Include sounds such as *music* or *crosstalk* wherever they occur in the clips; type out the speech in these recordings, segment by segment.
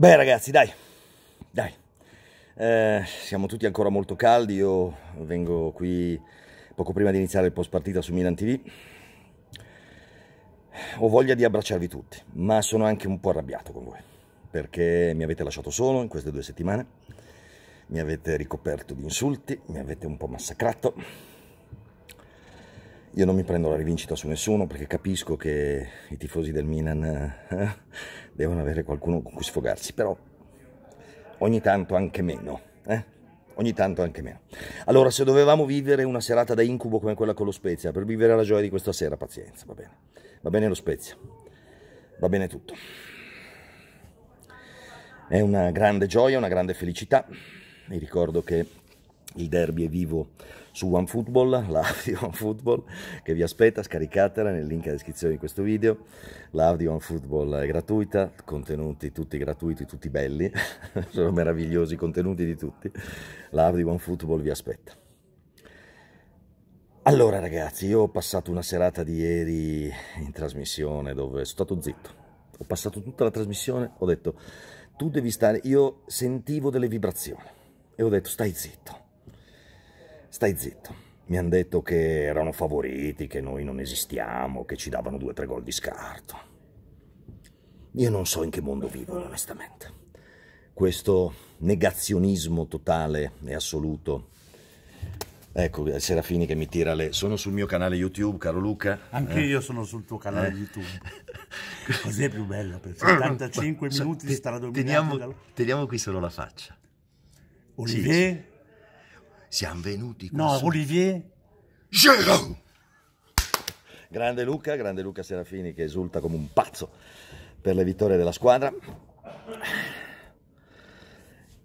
Beh ragazzi, dai, dai, eh, siamo tutti ancora molto caldi, io vengo qui poco prima di iniziare il post partita su Milan TV, ho voglia di abbracciarvi tutti, ma sono anche un po' arrabbiato con voi, perché mi avete lasciato solo in queste due settimane, mi avete ricoperto di insulti, mi avete un po' massacrato, io non mi prendo la rivincita su nessuno perché capisco che i tifosi del Milan eh, devono avere qualcuno con cui sfogarsi, però ogni tanto anche meno. Eh? Ogni tanto anche meno. Allora, se dovevamo vivere una serata da incubo come quella con lo Spezia, per vivere la gioia di questa sera, pazienza, va bene. Va bene lo Spezia, va bene tutto. È una grande gioia, una grande felicità. Mi ricordo che il derby è vivo su OneFootball, l'app *laughs* di OneFootball che vi aspetta, scaricatela nel link alla descrizione di questo video. L'app di OneFootball è gratuita, contenuti tutti gratuiti, tutti belli, *laughs* sono meravigliosi i contenuti di tutti. L'app di OneFootball vi aspetta. Allora ragazzi, io ho passato una serata di ieri in trasmissione dove sono stato zitto. Ho passato tutta la trasmissione, ho detto tu devi stare, io sentivo delle vibrazioni e ho detto stai zitto Stai zitto. Mi hanno detto che erano favoriti, che noi non esistiamo, che ci davano due o tre gol di scarto. Io non so in che mondo vivono, onestamente. Questo negazionismo totale e assoluto. Ecco, eh, Serafini che mi tira le... Sono sul mio canale YouTube, caro Luca. Anche eh? io sono sul tuo canale eh? YouTube. *laughs* Così è più bello, per 75 cioè, minuti so, te, teniamo, dal... teniamo, qui solo la faccia. Olivier... Sì, sì. Siamo venuti qui. No, su. Olivier. Jérôme! Grande Luca, grande Luca Serafini che esulta come un pazzo per le vittorie della squadra.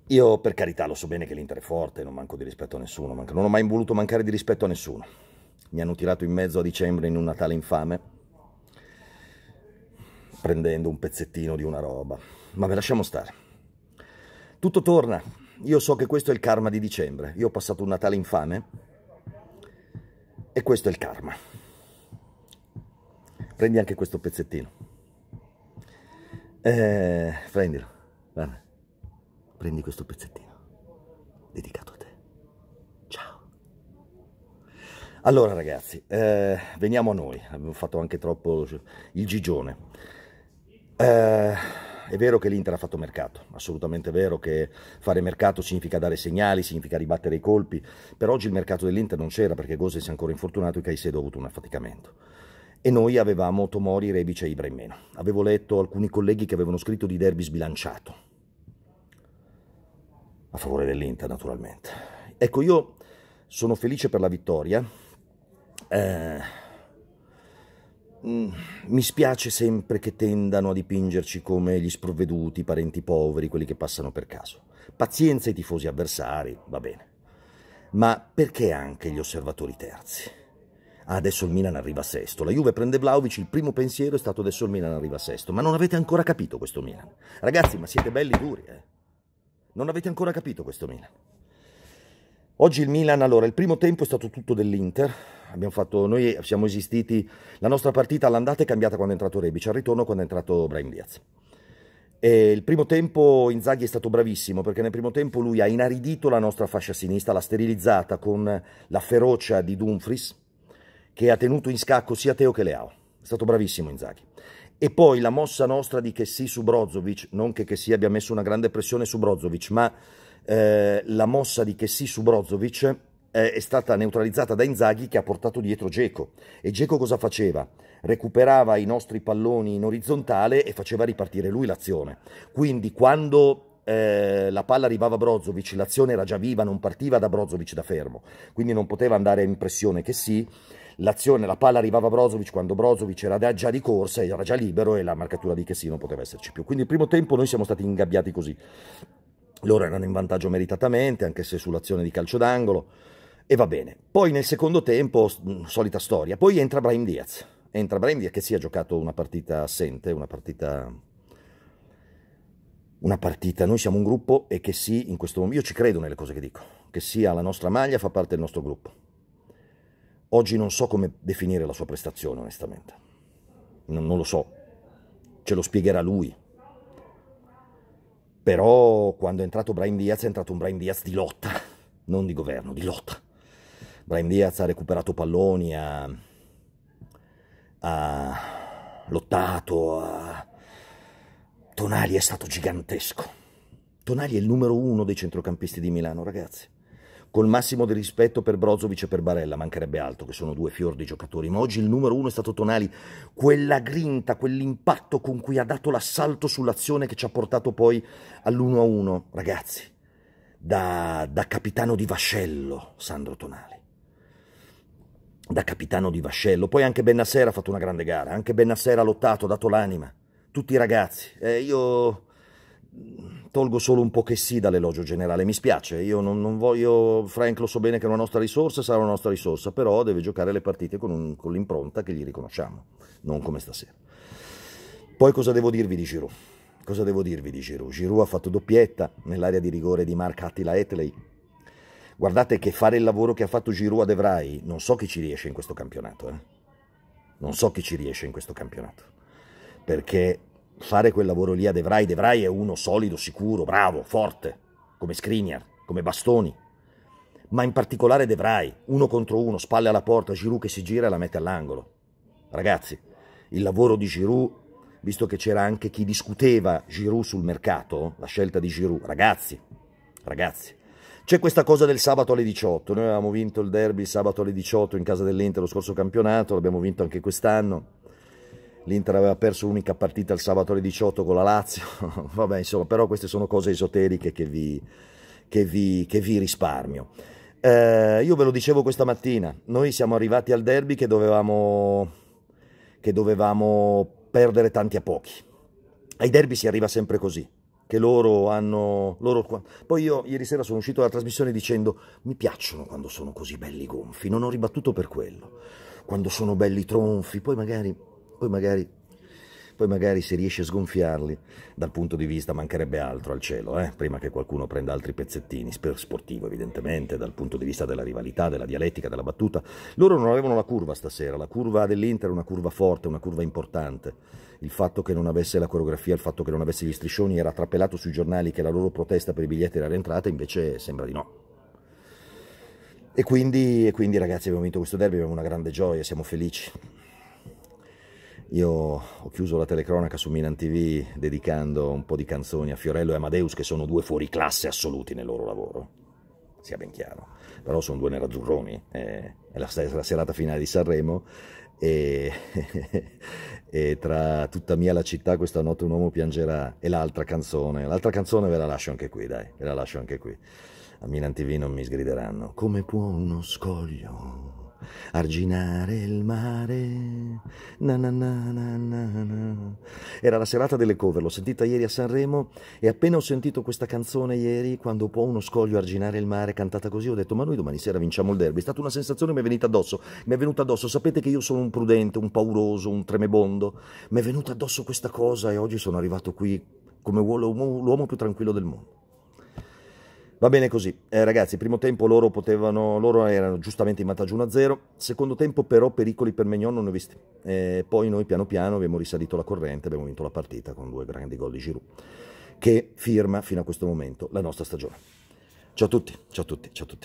Io per carità lo so bene che l'Inter è forte, non manco di rispetto a nessuno, non ho mai voluto mancare di rispetto a nessuno. Mi hanno tirato in mezzo a dicembre in un Natale infame, prendendo un pezzettino di una roba, ma ve lasciamo stare. Tutto torna, io so che questo è il karma di dicembre. Io ho passato un Natale infame e questo è il karma. Prendi anche questo pezzettino. Eh, prendilo. Guarda. Prendi questo pezzettino. Dedicato a te. Ciao. Allora ragazzi, eh, veniamo a noi. Abbiamo fatto anche troppo il gigione. Eh, è vero che l'Inter ha fatto mercato, assolutamente vero che fare mercato significa dare segnali, significa ribattere i colpi, per oggi il mercato dell'Inter non c'era perché Gose si è ancora infortunato e Caicedo ha avuto un affaticamento. E noi avevamo Tomori, Rebic e Ibra in meno. Avevo letto alcuni colleghi che avevano scritto di derby sbilanciato, a favore dell'Inter naturalmente. Ecco, io sono felice per la vittoria. Eh, Mm, mi spiace sempre che tendano a dipingerci come gli sprovveduti, i parenti poveri, quelli che passano per caso. Pazienza i tifosi avversari, va bene. Ma perché anche gli osservatori terzi? Ah, adesso il Milan arriva a sesto. La Juve prende Vlaovic, il primo pensiero è stato adesso il Milan arriva a sesto. Ma non avete ancora capito questo Milan. Ragazzi, ma siete belli duri, eh? Non avete ancora capito questo Milan. Oggi il Milan, allora, il primo tempo è stato tutto dell'Inter. Abbiamo Fatto, noi siamo esistiti, la nostra partita all'andata è cambiata quando è entrato Rebic, al ritorno quando è entrato Brahim Diaz. E il primo tempo Inzaghi è stato bravissimo perché nel primo tempo lui ha inaridito la nostra fascia sinistra, l'ha sterilizzata con la ferocia di Dumfries che ha tenuto in scacco sia Teo che Leao. È stato bravissimo Inzaghi. E poi la mossa nostra di Chessy su Brozovic, non che Chessy abbia messo una grande pressione su Brozovic, ma eh, la mossa di Chessy su Brozovic eh, è stata neutralizzata da Inzaghi che ha portato dietro Geco. E Geco cosa faceva? Recuperava i nostri palloni in orizzontale e faceva ripartire lui l'azione. Quindi quando eh, la palla arrivava a Brozovic, l'azione era già viva, non partiva da Brozovic da fermo, quindi non poteva andare in pressione che sì. L'azione, la palla arrivava a Brozovic quando Brozovic era già di corsa, era già libero e la marcatura di Chessy non poteva esserci più. Quindi il primo tempo noi siamo stati ingabbiati così loro erano in vantaggio meritatamente, anche se sull'azione di calcio d'angolo, e va bene. Poi nel secondo tempo, mm, solita storia, poi entra Brahim Diaz, entra Brahim Diaz che si sì, ha giocato una partita assente, una partita... Una partita, noi siamo un gruppo e che sì, in questo momento, io ci credo nelle cose che dico, che sia la nostra maglia, fa parte del nostro gruppo. Oggi non so come definire la sua prestazione, onestamente. non, non lo so, ce lo spiegherà lui, però quando è entrato Brian Diaz è entrato un Brian Diaz di lotta, non di governo, di lotta. Brian Diaz ha recuperato palloni, ha, ha lottato, ha... Tonali è stato gigantesco. Tonali è il numero uno dei centrocampisti di Milano, ragazzi. Col massimo del rispetto per Brozovic e per Barella, mancherebbe altro, che sono due fior di giocatori, ma oggi il numero uno è stato Tonali. Quella grinta, quell'impatto con cui ha dato l'assalto sull'azione che ci ha portato poi all'1-1. Ragazzi, da, da capitano di vascello, Sandro Tonali da capitano di vascello. Poi anche Bennasera ha fatto una grande gara, anche Bennasera ha lottato, ha dato l'anima. Tutti i ragazzi. Eh, io Tolgo solo un po' che sì dall'elogio generale, mi spiace, io non, non, voglio, Frank lo so bene che è una nostra risorsa, sarà una nostra risorsa, però deve giocare le partite con, un, con l'impronta che gli riconosciamo, non come stasera. Poi cosa devo dirvi di Giroud? Cosa devo dirvi di Giroud? Giroud ha fatto doppietta nell'area di rigore di Mark Attila Etley. Guardate che fare il lavoro che ha fatto Giroud a Evrai, non so chi ci riesce in questo campionato, eh? Non so chi ci riesce in questo campionato. Perché fare quel lavoro lì a Devrai. Vrij, è uno solido, sicuro, bravo, forte, come Skriniar, come Bastoni, ma in particolare Devrai, uno contro uno, spalle alla porta, Giroud che si gira e la mette all'angolo. Ragazzi, il lavoro di Giroud, visto che c'era anche chi discuteva Giroud sul mercato, la scelta di Giroud, ragazzi, ragazzi, c'è questa cosa del sabato alle 18, noi avevamo vinto il derby sabato alle 18 in casa dell'Inter lo scorso campionato, l'abbiamo vinto anche quest'anno, l'Inter aveva perso l'unica partita il sabato alle 18 con la Lazio, *laughs* vabbè insomma, però queste sono cose esoteriche che vi, che vi, che vi risparmio. Eh, io ve lo dicevo questa mattina, noi siamo arrivati al derby che dovevamo, che dovevamo perdere tanti a pochi, ai derby si arriva sempre così, che loro hanno... Loro... Poi io ieri sera sono uscito dalla trasmissione dicendo mi piacciono quando sono così belli gonfi, non ho ribattuto per quello, quando sono belli tronfi, poi magari poi magari, poi magari se riesce a sgonfiarli, dal punto di vista mancherebbe altro al cielo, eh? prima che qualcuno prenda altri pezzettini, per sportivo evidentemente, dal punto di vista della rivalità, della dialettica, della battuta. Loro non avevano la curva stasera, la curva dell'Inter è una curva forte, una curva importante. Il fatto che non avesse la coreografia, il fatto che non avesse gli striscioni era trappelato sui giornali che la loro protesta per i biglietti era rientrata, invece sembra di no. E quindi, e quindi ragazzi abbiamo vinto questo derby, abbiamo una grande gioia, siamo felici. Io ho chiuso la telecronaca su Milan TV dedicando un po' di canzoni a Fiorello e Amadeus, che sono due fuoriclasse assoluti nel loro lavoro, sia ben chiaro. Però sono due nerazzurroni, eh, è la, la serata finale di Sanremo e, *laughs* e, tra tutta mia la città questa notte un uomo piangerà e l'altra canzone, l'altra canzone ve la lascio anche qui dai, ve la lascio anche qui a Milan TV non mi sgrideranno come può uno scoglio arginare il mare. Na na na na na Era la serata delle cover, l'ho sentita ieri a Sanremo e appena ho sentito questa canzone ieri, quando può uno scoglio arginare il mare, cantata così, ho detto ma noi domani sera vinciamo il derby. È stata una sensazione che mi è venuta addosso. Mi è venuta addosso, sapete che io sono un prudente, un pauroso, un tremebondo. Mi è venuta addosso questa cosa e oggi sono arrivato qui come l'uomo più tranquillo del mondo. Va bene così, eh, ragazzi, primo tempo loro, potevano, loro erano giustamente in vantaggio 1-0, secondo tempo però pericoli per Megnon non ne ho visti, eh, poi noi piano piano abbiamo risalito la corrente, abbiamo vinto la partita con due grandi gol di Giroud, che firma fino a questo momento la nostra stagione. Ciao a tutti, ciao a tutti, ciao a tutti.